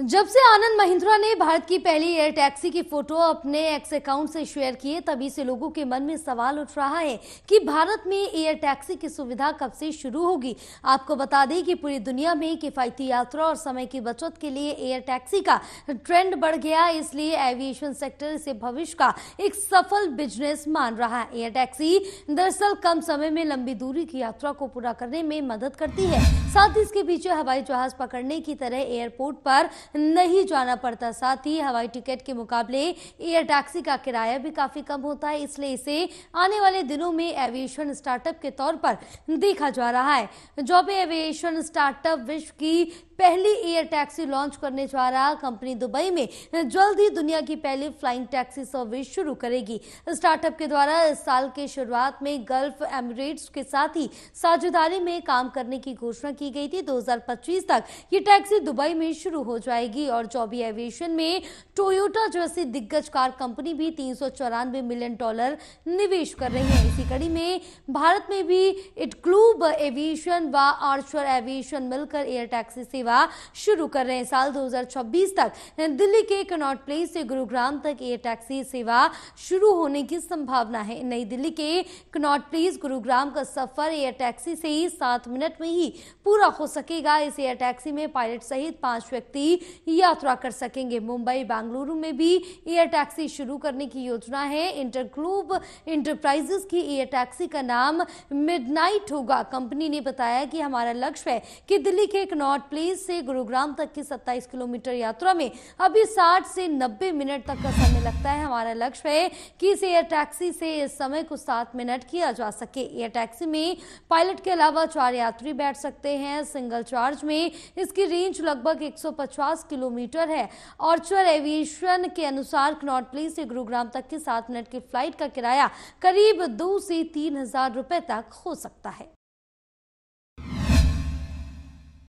जब से आनंद महिंद्रा ने भारत की पहली एयर टैक्सी की फोटो अपने एक्स अकाउंट से शेयर किए तभी से लोगों के मन में सवाल उठ रहा है कि भारत में एयर टैक्सी की सुविधा कब से शुरू होगी आपको बता दें कि पूरी दुनिया में किफायती यात्रा और समय की बचत के लिए एयर टैक्सी का ट्रेंड बढ़ गया इसलिए एविएशन सेक्टर इसे भविष्य का एक सफल बिजनेस मान रहा है एयर टैक्सी दरअसल कम समय में लंबी दूरी की यात्रा को पूरा करने में मदद करती है साथ ही इसके पीछे हवाई जहाज पकड़ने की तरह एयरपोर्ट पर नहीं जाना पड़ता साथ ही हवाई टिकट के मुकाबले एयर टैक्सी का किराया भी काफ़ी कम होता है इसलिए इसे आने वाले दिनों में एविएशन स्टार्टअप के तौर पर देखा जा रहा है जॉब एविएशन स्टार्टअप विश्व की पहली एयर टैक्सी लॉन्च करने जा रहा कंपनी दुबई में जल्द ही दुनिया की पहली फ्लाइंग टैक्सी सर्विस शुरू करेगी स्टार्टअप के द्वारा इस साल के शुरुआत में गल्फ एमिरेट्स के साथ ही साझेदारी में काम करने की घोषणा की गई थी 2025 तक ये टैक्सी दुबई में शुरू हो जाए जाएगी और चौबी एविएशन में टोयोटा जैसी दिग्गज कार कंपनी भी तीन मिलियन डॉलर निवेश कर रही है इसी कड़ी में भारत में भी इटक्लूब एविएशन व आर्चर एविएशन मिलकर एयर टैक्सी सेवा शुरू कर रहे हैं साल 2026 तक दिल्ली के कनॉट प्लेस से गुरुग्राम तक एयर टैक्सी सेवा शुरू होने की संभावना है नई दिल्ली के कनॉट प्लेस गुरुग्राम का सफर एयर टैक्सी से ही सात मिनट में ही पूरा हो सकेगा इस एयर टैक्सी में पायलट सहित पांच व्यक्ति यात्रा कर सकेंगे मुंबई बेंगलुरु में भी एयर टैक्सी शुरू करने की योजना है इंटरग्लूब इंटरप्राइजेस की एयर टैक्सी का नाम मिडनाइट होगा कंपनी ने बताया कि हमारा लक्ष्य है कि दिल्ली के नॉर्थ प्लेस से गुरुग्राम तक की 27 किलोमीटर यात्रा में अभी 60 से 90 मिनट तक का समय लगता है हमारा लक्ष्य है कि इस एयर टैक्सी से इस समय को सात मिनट किया जा सके एयर टैक्सी में पायलट के अलावा चार यात्री बैठ सकते हैं सिंगल चार्ज में इसकी रेंज लगभग 150 पचास किलोमीटर है ऑर्चर एविएशन के अनुसार कनौटली से गुरुग्राम तक की सात मिनट की फ्लाइट का किराया करीब दो से तीन हजार रुपए तक हो सकता है